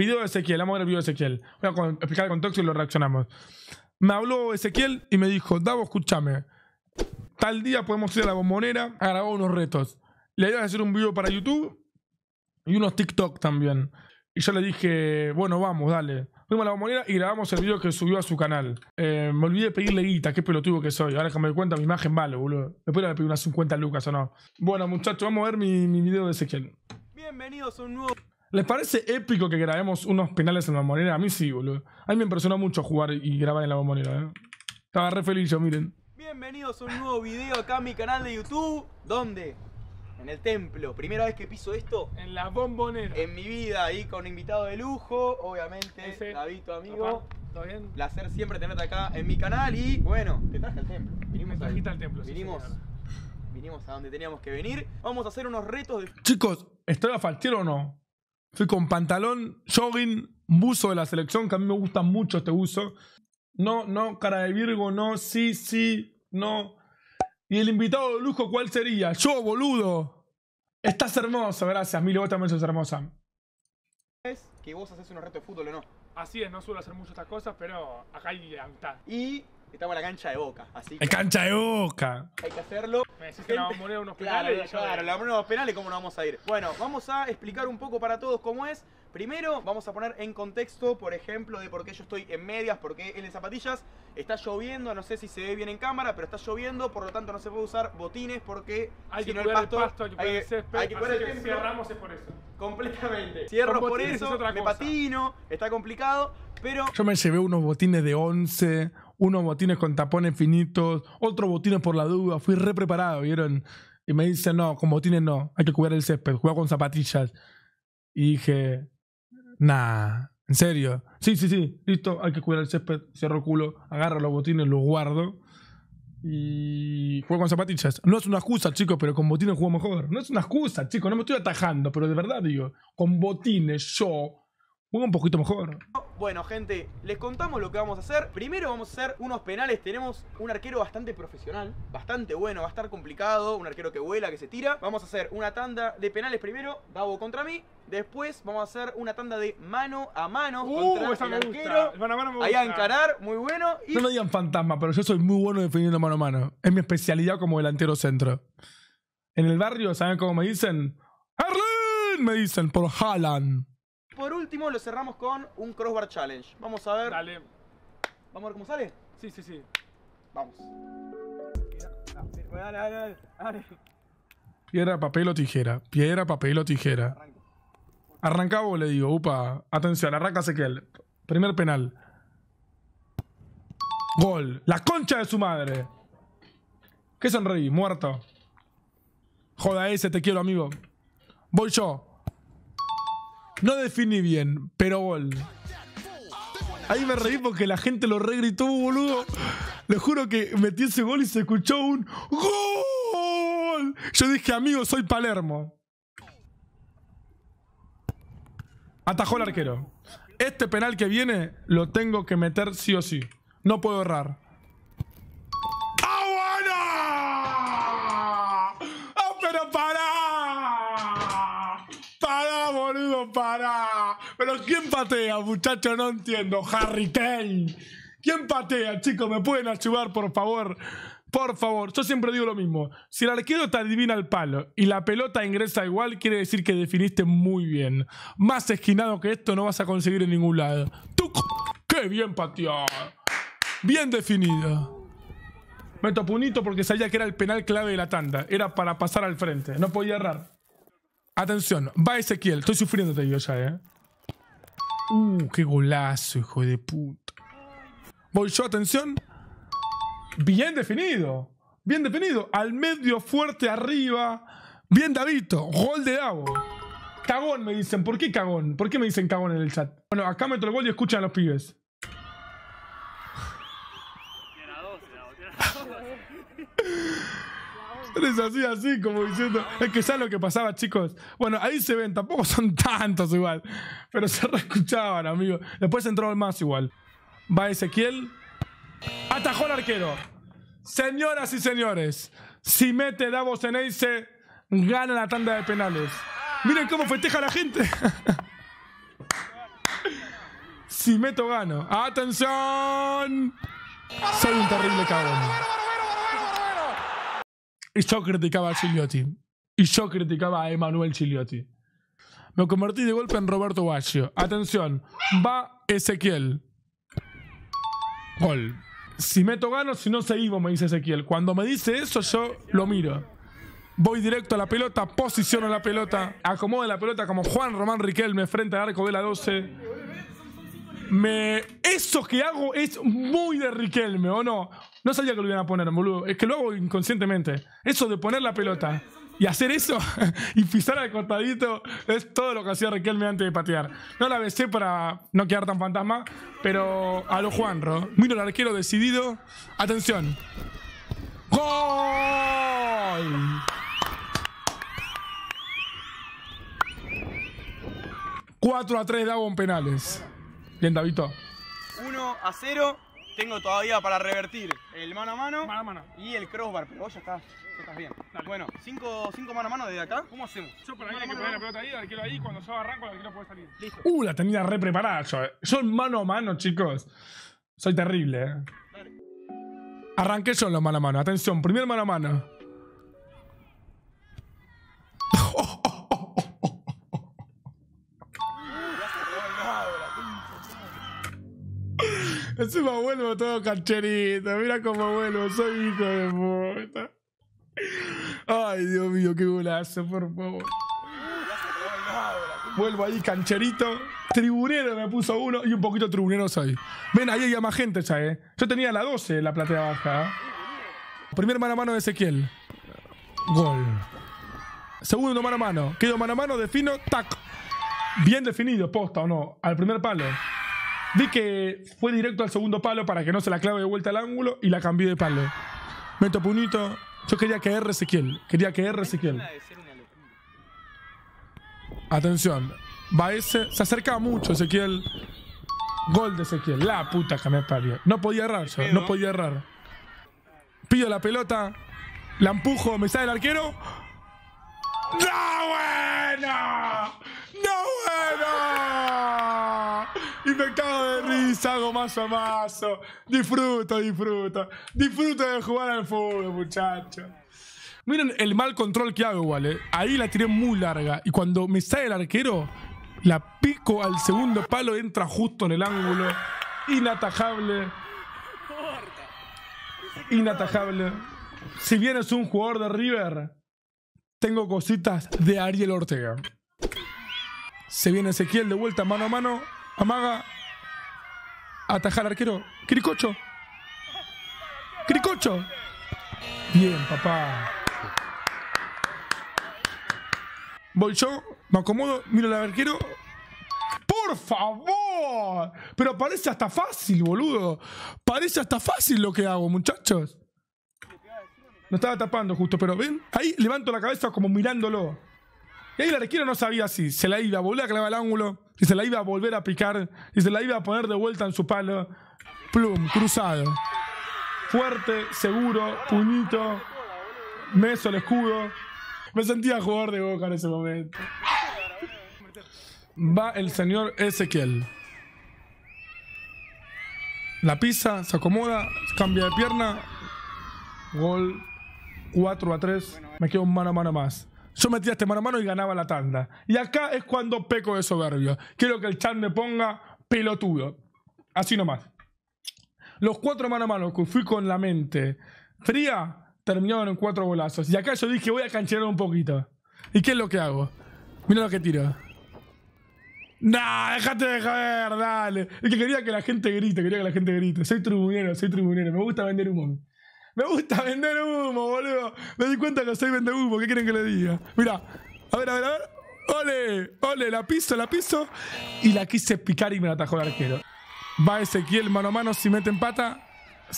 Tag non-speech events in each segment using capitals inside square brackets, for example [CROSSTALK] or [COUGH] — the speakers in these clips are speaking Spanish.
video de Ezequiel, vamos a ver el video de Ezequiel. Voy a explicar el contexto y lo reaccionamos. Me habló Ezequiel y me dijo, Davo, escúchame. Tal día podemos ir a la bombonera a grabar unos retos. Le idea a hacer un video para YouTube y unos TikTok también. Y yo le dije, bueno, vamos, dale. Fuimos a la bombonera y grabamos el video que subió a su canal. Eh, me olvidé de pedirle guita, qué pelotudo que soy. Ahora que me doy cuenta, mi imagen vale, boludo. Después le voy a unas 50 lucas o no. Bueno, muchachos, vamos a ver mi, mi video de Ezequiel. Bienvenidos a un nuevo... ¿Les parece épico que grabemos unos penales en la bombonera? A mí sí, boludo. A mí me impresionó mucho jugar y grabar en la bombonera. ¿eh? Estaba re feliz yo, miren. Bienvenidos a un nuevo video acá en mi canal de YouTube. ¿Dónde? En el templo. Primera vez que piso esto. En la bombonera. En mi vida, ahí con invitado de lujo. Obviamente, David, tu amigo. bien? Placer siempre tenerte acá en mi canal y bueno, te traje al templo. Vinimos trajiste al, templo, vinimos, sí, vinimos a donde teníamos que venir. Vamos a hacer unos retos de. Chicos, ¿estoy a faltero o no? Fui con pantalón, jogging, buzo de la selección, que a mí me gusta mucho este buzo. No, no, cara de Virgo, no, sí, sí, no. Y el invitado de lujo, ¿cuál sería? Yo, boludo. Estás hermoso, gracias. Milo, vos también sos hermosa. Es que vos haces un reto de fútbol o no. Así es, no suelo hacer muchas estas cosas, pero acá hay Y Estamos en la cancha de boca. Así que cancha de boca! Hay que hacerlo. Me decís que vamos a poner unos penales. Claro, la a unos penales, ¿cómo no vamos a ir? Bueno, vamos a explicar un poco para todos cómo es. Primero, vamos a poner en contexto, por ejemplo, de por qué yo estoy en medias, porque qué en zapatillas. Está lloviendo, no sé si se ve bien en cámara, pero está lloviendo, por lo tanto no se puede usar botines porque hay que no el pasto, hay que cuidar el que es por eso. Completamente. Cierro por eso, me patino, está complicado, pero... Yo me llevé unos botines de 11 unos botines con tapones finitos, otros botines por la duda, fui re preparado, ¿vieron? Y me dice, no, con botines no, hay que cuidar el césped, Juego con zapatillas. Y dije, nah, en serio. Sí, sí, sí, listo, hay que cuidar el césped, cierro el culo, agarro los botines, los guardo y juego con zapatillas. No es una excusa, chicos, pero con botines juego mejor. No es una excusa, chicos, no me estoy atajando, pero de verdad digo, con botines yo un poquito mejor. Bueno, gente, les contamos lo que vamos a hacer. Primero vamos a hacer unos penales. Tenemos un arquero bastante profesional, bastante bueno, va a estar complicado. Un arquero que vuela, que se tira. Vamos a hacer una tanda de penales primero. Davo contra mí. Después vamos a hacer una tanda de mano a mano uh, contra arquero. a Ahí a encarar, muy bueno. No lo digan fantasma, pero yo soy muy bueno defendiendo mano a mano. Es mi especialidad como delantero centro. En el barrio, ¿saben cómo me dicen? Me dicen por Haaland. Por último, lo cerramos con un crossbar challenge. Vamos a ver. Dale. ¿Vamos a ver cómo sale? Sí, sí, sí. Vamos. Dale, dale, dale. Piedra, papel o tijera. Piedra, papel o tijera. Arrancamos le digo. Upa. Atención, arranca Sequel. Primer penal. Gol. La concha de su madre. ¿Qué sonreí? Muerto. Joda ese, te quiero, amigo. Voy yo. No definí bien, pero gol. Ahí me reí porque la gente lo regritó, boludo. Le juro que metí ese gol y se escuchó un ¡Gol! Yo dije, amigo, soy Palermo. Atajó el arquero. Este penal que viene lo tengo que meter sí o sí. No puedo errar. ¿quién patea, muchacho? No entiendo. Harry Kane. ¿Quién patea, chicos? ¿Me pueden ayudar, por favor? Por favor, yo siempre digo lo mismo. Si el arquero te adivina el palo y la pelota ingresa igual, quiere decir que definiste muy bien. Más esquinado que esto no vas a conseguir en ningún lado. Tú, ¡Qué bien pateado! Bien definido. Meto punito porque sabía que era el penal clave de la tanda. Era para pasar al frente. No podía errar. Atención, va Ezequiel. Estoy sufriendo, te digo ya, eh. Uh, qué golazo, hijo de puta. Voy yo, atención. Bien definido. Bien definido. Al medio, fuerte arriba. Bien Davito. Gol de Davo. Cagón me dicen. ¿Por qué cagón? ¿Por qué me dicen cagón en el chat? Bueno, acá meto el gol y escuchan a los pibes. Es así, así, como diciendo. Es que ya lo que pasaba, chicos. Bueno, ahí se ven, tampoco son [LAUGHS] tantos igual. Pero se reescuchaban, amigo. Después entró el más igual. Va Ezequiel. Atajó al arquero. Señoras y señores, si mete Davos en gana la tanda de penales. Miren cómo festeja la gente. [LAUGHS] si meto, gano. ¡Atención! Soy un terrible cabrón. Y yo criticaba a Chigliotti. Y yo criticaba a Emanuel Chigliotti. Me convertí de golpe en Roberto Baggio. Atención, va Ezequiel. Gol. Si meto gano, si no seguimos, me dice Ezequiel. Cuando me dice eso, yo lo miro. Voy directo a la pelota, posiciono la pelota, acomodo la pelota como Juan Román Riquelme frente al arco de la 12 me... Eso que hago es muy de Riquelme, ¿o no? No sabía que lo iban a poner, boludo. Es que lo hago inconscientemente. Eso de poner la pelota y hacer eso [LAUGHS] y pisar al cortadito es todo lo que hacía Riquelme antes de patear. No la besé para no quedar tan fantasma, pero a lo Juanro. Miro el arquero decidido. Atención. ¡Gol! ¡4 a 3 en penales! Bien, Davito. 1 a 0. Tengo todavía para revertir el mano a mano, mano, a mano. y el crossbar, pero vos ya estás, bien. Bueno, 5 mano a mano desde acá. ¿Cómo hacemos? Yo por ahí hay que poner la pelota ahí, el ahí, cuando yo arranco el arquero puede salir. Listo. Uh, la tenía re preparada yo. Son eh. mano a mano, chicos. Soy terrible, eh. Arranqué yo los mano a mano. Atención, primer mano a mano. Encima vuelvo todo cancherito. Mira cómo vuelvo. Soy hijo de puta. Ay, Dios mío, qué golazo, por favor. Vuelvo ahí, cancherito. Tribunero me puso uno y un poquito tribunero soy. Ven, ahí hay más gente, eh Yo tenía la 12, la platea baja. Primer mano a mano de Ezequiel. Gol. Segundo mano a mano. Quedo mano a mano, defino, tac. Bien definido, posta o no. Al primer palo. Vi que fue directo al segundo palo para que no se la clave de vuelta al ángulo y la cambié de palo. Meto punito. Yo quería que R Ezequiel. Quería que R Ezequiel. Atención. Va ese se acerca mucho Ezequiel. Gol de Ezequiel. La puta que me parió. No podía errar yo. No podía errar. Pido la pelota. La empujo. Me sale el arquero. ¡No, ¡Ah, bueno! cago de risa, hago mazo a mazo. Disfruto, disfruto. Disfruto de jugar al fútbol, muchachos. Miren el mal control que hago, ¿vale? Eh. Ahí la tiré muy larga. Y cuando me sale el arquero, la pico al segundo palo, entra justo en el ángulo. Inatajable. Inatajable. Si bien es un jugador de River, tengo cositas de Ariel Ortega. Se viene Ezequiel de vuelta mano a mano. Amaga. atajar al arquero. ¡Cricocho! ¡Cricocho! Bien, papá. Voy yo, me acomodo, miro al arquero. ¡Por favor! Pero parece hasta fácil, boludo. Parece hasta fácil lo que hago, muchachos. No estaba tapando justo, pero ven. Ahí levanto la cabeza como mirándolo. Y ahí el arquero no sabía si se la iba a volver a clavar al ángulo, si se la iba a volver a picar, si se la iba a poner de vuelta en su palo. Plum, cruzado. Fuerte, seguro, puñito, meso el escudo. Me sentía jugador de boca en ese momento. Va el señor Ezequiel. La pisa, se acomoda, cambia de pierna. Gol 4 a 3. Me quedo un mano a mano más yo metía este mano a mano y ganaba la tanda. Y acá es cuando peco de soberbio. Quiero que el chat me ponga pelotudo. Así nomás. Los cuatro mano a mano que fui con la mente fría terminaron en cuatro bolazos. Y acá yo dije, voy a cancherar un poquito. ¿Y qué es lo que hago? Mira lo que tiro. Nah, déjate de joder, dale. Es que quería que la gente grite, quería que la gente grite. Soy tribunero, soy tribunero. Me gusta vender humo. Me gusta vender humo, boludo. Me di cuenta que soy vende humo. ¿Qué quieren que le diga? Mira, A ver, a ver, a ver. ¡Ole! ¡Ole! La piso, la piso. Y la quise picar y me la atajó el arquero. Va Ezequiel mano a mano. Si mete en pata,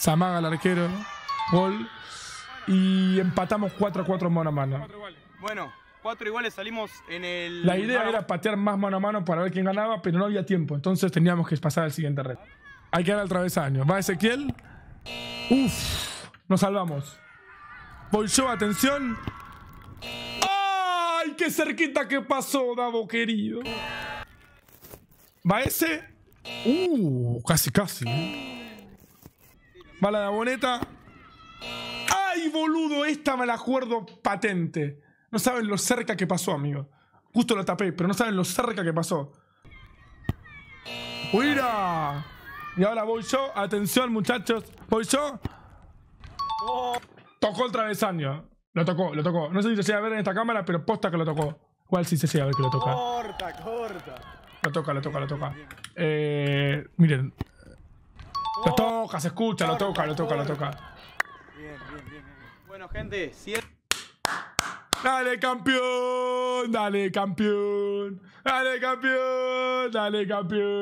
amaga el arquero. Gol. Y empatamos 4 a 4 mano a mano. Bueno, 4 iguales salimos en el. La idea era patear más mano a mano para ver quién ganaba, pero no había tiempo. Entonces teníamos que pasar al siguiente reto. Hay que dar al travesaño. Va Ezequiel. Uf. Nos salvamos. Voy yo, atención. ¡Ay, qué cerquita que pasó, Davo querido! Va ese. Uh, casi, casi. ¿eh? Va la boneta ¡Ay, boludo! Esta me la acuerdo patente. No saben lo cerca que pasó, amigo. Justo lo tapé, pero no saben lo cerca que pasó. ¡Uira! Y ahora voy yo. Atención, muchachos. Voy yo. Tocó el travesaño. Lo tocó, lo tocó. No sé si se llega a ver en esta cámara, pero posta que lo tocó. Igual sí se llega a ver que lo toca. Corta, corta. Lo toca, lo toca, lo toca. Eh, miren. Lo toca, se escucha, lo toca, lo toca, lo toca. Bien, bien, bien. Bueno, gente, cierre. Dale campeón, dale campeón, dale campeón, dale campeón.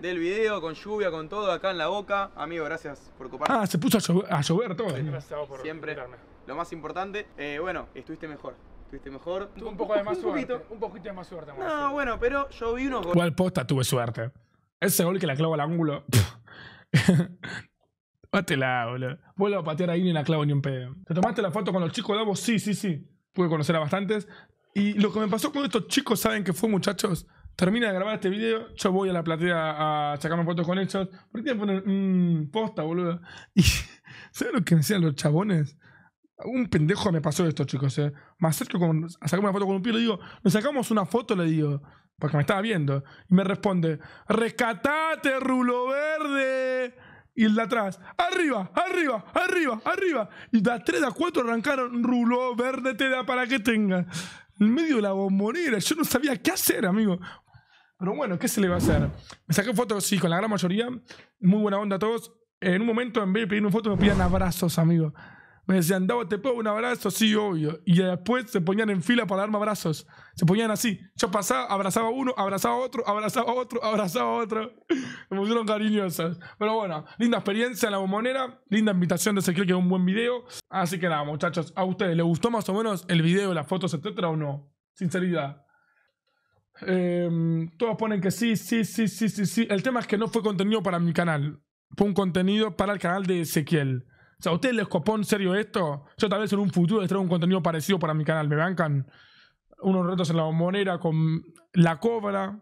del video con lluvia, con todo acá en la boca. Amigo, gracias por ocuparme. Ah, se puso a llover, todo. gracias por Siempre. Lo más importante, eh, bueno, estuviste mejor. Estuviste mejor. un poco de más suerte. Un poquito de más suerte. no, bueno, pero yo vi unos goles. Igual posta tuve suerte. Ese gol que la clavo al ángulo. Patela, [LAUGHS] boludo. Vuelvo a patear ahí ni la clavo ni un pedo. ¿Te tomaste la foto con los chicos de Sí, sí, sí pude conocer a bastantes. Y lo que me pasó con estos chicos, ¿saben que fue, muchachos? Termina de grabar este video, yo voy a la platea a sacarme fotos con ellos. ¿Por qué poner mmm, posta, boludo? Y [LAUGHS] ¿sabes lo que me decían los chabones? Un pendejo me pasó estos chicos. ¿eh? Me acerco a sacarme una foto con un pie le digo, nos sacamos una foto, le digo, porque me estaba viendo. Y me responde, rescatate, rulo verde y el de atrás, arriba, arriba, arriba, arriba. Y las tres a cuatro arrancaron, ruló, verde te da para que tenga. En medio de la bombonera, yo no sabía qué hacer, amigo. Pero bueno, ¿qué se le va a hacer? Me saqué fotos, sí, con la gran mayoría. Muy buena onda a todos. En un momento, en vez de pedirme fotos, me pidan abrazos, amigo me decían, Davo, ¿te puedo un abrazo? Sí, obvio. Y después se ponían en fila para darme abrazos. Se ponían así. Yo pasaba, abrazaba a uno, abrazaba a otro, abrazaba a otro, [LAUGHS] abrazaba a otro. me pusieron cariñosas. Pero bueno, linda experiencia en la bombonera, linda invitación de Ezequiel que es un buen video. Así que nada, muchachos, ¿a ustedes les gustó más o menos el video, las fotos, etcétera o no? Sinceridad. Em, todos ponen que sí, sí, sí, sí, sí, sí. El tema es que no fue contenido para mi canal. Fue un contenido para el canal de Ezequiel. O sea, ustedes les copó en serio esto? Yo tal vez en un futuro les traigo un contenido parecido para mi canal. Me bancan unos retos en la monera con la cobra,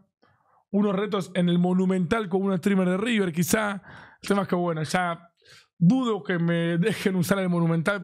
unos retos en el monumental con un streamer de River, quizá. El tema es que, bueno, ya dudo que me dejen usar el monumental.